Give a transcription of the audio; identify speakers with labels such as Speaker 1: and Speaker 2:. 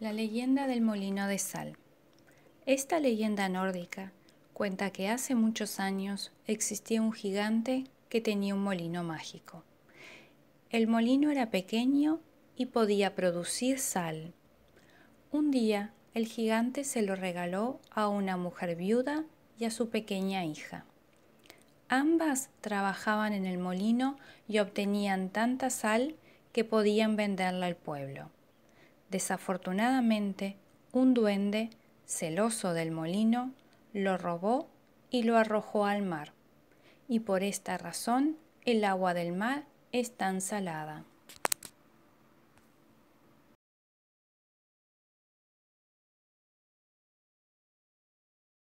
Speaker 1: La leyenda del molino de sal. Esta leyenda nórdica cuenta que hace muchos años existía un gigante que tenía un molino mágico. El molino era pequeño y podía producir sal. Un día el gigante se lo regaló a una mujer viuda y a su pequeña hija. Ambas trabajaban en el molino y obtenían tanta sal que podían venderla al pueblo. Desafortunadamente, un duende, celoso del molino, lo robó y lo arrojó al mar, y por esta razón el agua del mar es tan salada.